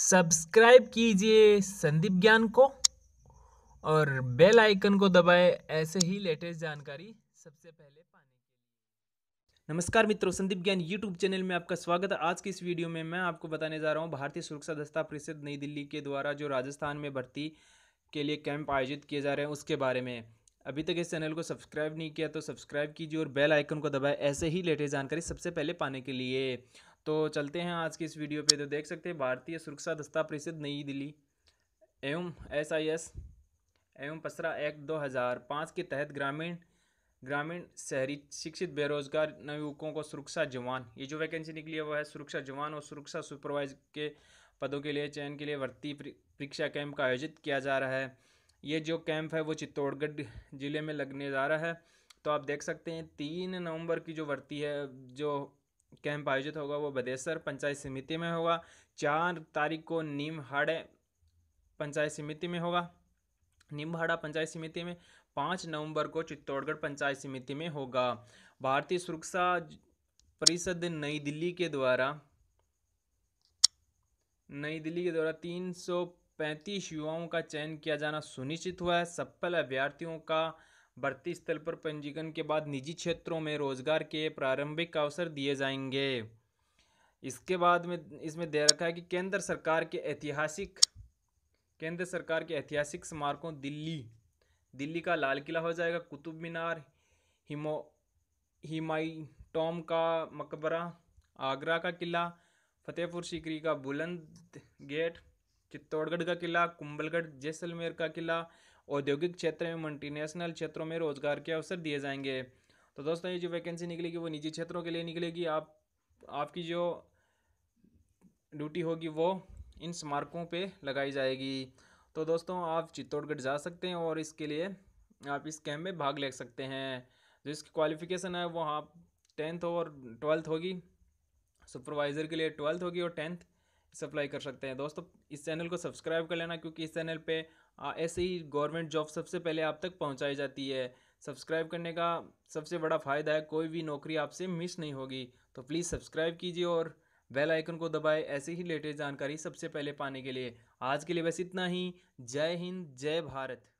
subscribe कीजिए संदीप ज्ञान को और बेल आइकन को दबाए ऐसे ही लेटेस्ट जानकारी सबसे पहले पाने के लिए नमस्कार मित्रों संदीप ज्ञान यूट्यूब चैनल में आपका स्वागत है आज की इस वीडियो में मैं आपको बताने जा रहा हूँ भारतीय सुरक्षा दस्ता परिषद नई दिल्ली के द्वारा जो राजस्थान में भर्ती के लिए कैंप आयोजित किए जा रहे हैं उसके बारे में अभी तक इस चैनल को सब्सक्राइब नहीं किया तो सब्सक्राइब कीजिए और बेल आइकन को दबाएं ऐसे ही लेटेस्ट जानकारी सबसे पहले पाने के लिए तो चलते हैं आज की इस वीडियो पे तो देख सकते हैं भारतीय सुरक्षा दस्ता परिषद नई दिल्ली एवं एस आई एस एवं पसरा एक्ट 2005 के तहत ग्रामीण ग्रामीण शहरी शिक्षित बेरोजगार नवयुवकों को सुरक्षा जवान ये जो वैकेंसी निकली है वो है सुरक्षा जवान और सुरक्षा सुपरवाइज के पदों के लिए चयन के लिए भर्ती परीक्षा कैंप का आयोजित किया जा रहा है ये जो कैंप है वो चित्तौड़गढ़ ज़िले में लगने जा रहा है तो आप देख सकते हैं तीन नवंबर की जो भर्ती है जो कैंप आयोजित होगा वो बदेसर पंचायत समिति में होगा चार तारीख को निमहाड़े पंचायत समिति में होगा निमहाड़ा पंचायत समिति में पाँच नवंबर को चित्तौड़गढ़ पंचायत समिति में होगा भारतीय सुरक्षा परिषद नई दिल्ली के द्वारा नई दिल्ली के द्वारा तीन सौ पैंतीस युवाओं का चयन किया जाना सुनिश्चित हुआ है सफल अभ्यर्थियों का बढ़ती स्थल पर पंजीकरण के बाद निजी क्षेत्रों में रोजगार के प्रारंभिक अवसर दिए जाएंगे इसके बाद में इसमें दे रखा है कि केंद्र सरकार के ऐतिहासिक केंद्र सरकार के ऐतिहासिक स्मारकों दिल्ली दिल्ली का लाल किला हो जाएगा कुतुब मीनार हिमो हिमाई टॉम का मकबरा आगरा का किला फतेहपुर सीकरी का बुलंद गेट चित्तौड़गढ़ का किला कुंबलगढ़ जैसलमेर का किला औद्योगिक क्षेत्र में मल्टीनेशनल क्षेत्रों में रोजगार के अवसर दिए जाएंगे तो दोस्तों ये जो वैकेंसी निकलेगी वो निजी क्षेत्रों के लिए निकलेगी आप आपकी जो ड्यूटी होगी वो इन स्मारकों पे लगाई जाएगी तो दोस्तों आप चित्तौड़गढ़ जा सकते हैं और इसके लिए आप इस कैम्प में भाग ले सकते हैं जो इसकी क्वालिफ़िकेशन है वो आप टेंथ और ट्वेल्थ होगी सुपरवाइज़र के लिए ट्वेल्थ होगी और टेंथ सप्लाई कर सकते हैं दोस्तों इस चैनल को सब्सक्राइब कर लेना क्योंकि इस चैनल पे ऐसे ही गवर्नमेंट जॉब सबसे पहले आप तक पहुंचाई जाती है सब्सक्राइब करने का सबसे बड़ा फ़ायदा है कोई भी नौकरी आपसे मिस नहीं होगी तो प्लीज़ सब्सक्राइब कीजिए और बेल आइकन को दबाए ऐसे ही लेटेस्ट जानकारी सबसे पहले पाने के लिए आज के लिए बस इतना ही जय हिंद जय भारत